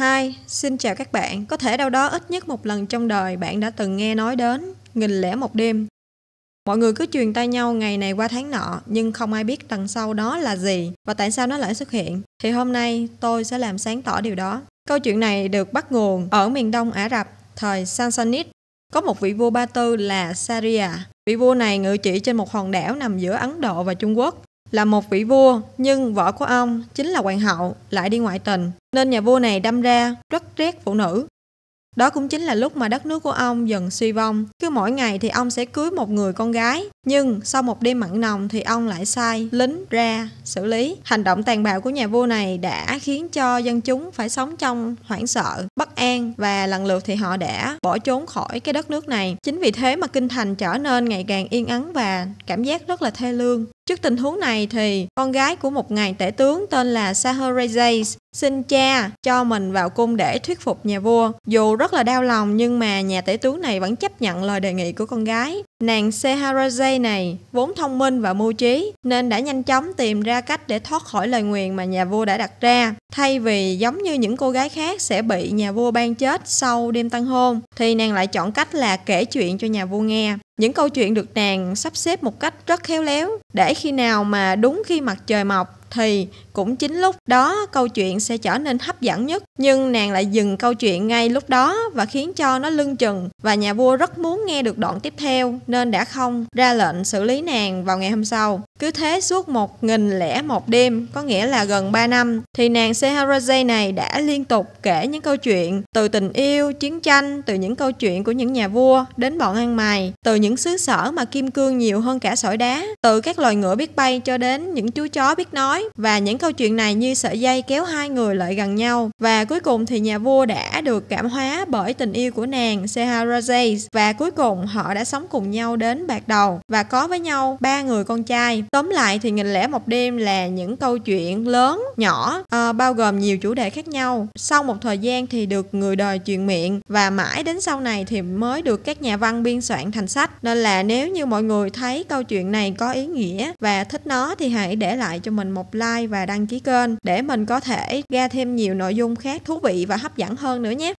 Hi, xin chào các bạn. Có thể đâu đó ít nhất một lần trong đời bạn đã từng nghe nói đến nghìn lẻ một đêm. Mọi người cứ truyền tay nhau ngày này qua tháng nọ, nhưng không ai biết đằng sau đó là gì và tại sao nó lại xuất hiện. Thì hôm nay tôi sẽ làm sáng tỏ điều đó. Câu chuyện này được bắt nguồn ở miền đông Ả Rập, thời Sassanid. Có một vị vua Ba Tư là Saria. Vị vua này ngự trị trên một hòn đảo nằm giữa Ấn Độ và Trung Quốc là một vị vua, nhưng vợ của ông chính là hoàng hậu lại đi ngoại tình, nên nhà vua này đâm ra rất rét phụ nữ. Đó cũng chính là lúc mà đất nước của ông dần suy vong. Cứ mỗi ngày thì ông sẽ cưới một người con gái. Nhưng sau một đêm mặn nồng thì ông lại sai lính ra xử lý. Hành động tàn bạo của nhà vua này đã khiến cho dân chúng phải sống trong hoảng sợ, bất an và lần lượt thì họ đã bỏ trốn khỏi cái đất nước này. Chính vì thế mà kinh thành trở nên ngày càng yên ắng và cảm giác rất là thê lương. Trước tình huống này thì con gái của một ngày tể tướng tên là Saharajais xin cha cho mình vào cung để thuyết phục nhà vua. Dù rất là đau lòng nhưng mà nhà tể tướng này vẫn chấp nhận lời đề nghị của con gái. Nàng Seharaze này vốn thông minh và mưu trí nên đã nhanh chóng tìm ra cách để thoát khỏi lời nguyền mà nhà vua đã đặt ra. Thay vì giống như những cô gái khác sẽ bị nhà vua ban chết sau đêm tân hôn thì nàng lại chọn cách là kể chuyện cho nhà vua nghe. Những câu chuyện được nàng sắp xếp một cách rất khéo léo để khi nào mà đúng khi mặt trời mọc thì cũng chính lúc đó câu chuyện sẽ trở nên hấp dẫn nhất nhưng nàng lại dừng câu chuyện ngay lúc đó và khiến cho nó lưng chừng và nhà vua rất muốn nghe được đoạn tiếp theo nên đã không ra lệnh xử lý nàng vào ngày hôm sau cứ thế suốt một nghìn lẻ một đêm có nghĩa là gần 3 năm thì nàng Seharazade này đã liên tục kể những câu chuyện từ tình yêu chiến tranh từ những câu chuyện của những nhà vua đến bọn ăn mày từ những xứ sở mà kim cương nhiều hơn cả sỏi đá từ các loài ngựa biết bay cho đến những chú chó biết nói và những câu chuyện này như sợi dây kéo hai người lại gần nhau và cuối cùng thì nhà vua đã được cảm hóa bởi tình yêu của nàng Seharazade và cuối cùng họ đã sống cùng nhau đến bạc đầu và có với nhau ba người con trai tóm lại thì nghìn lẻ một đêm là những câu chuyện lớn nhỏ à, bao gồm nhiều chủ đề khác nhau sau một thời gian thì được người đời truyền miệng và mãi đến sau này thì mới được các nhà văn biên soạn thành sách nên là nếu như mọi người thấy câu chuyện này có ý nghĩa và thích nó thì hãy để lại cho mình một một like và đăng ký kênh để mình có thể ra thêm nhiều nội dung khác thú vị và hấp dẫn hơn nữa nhé.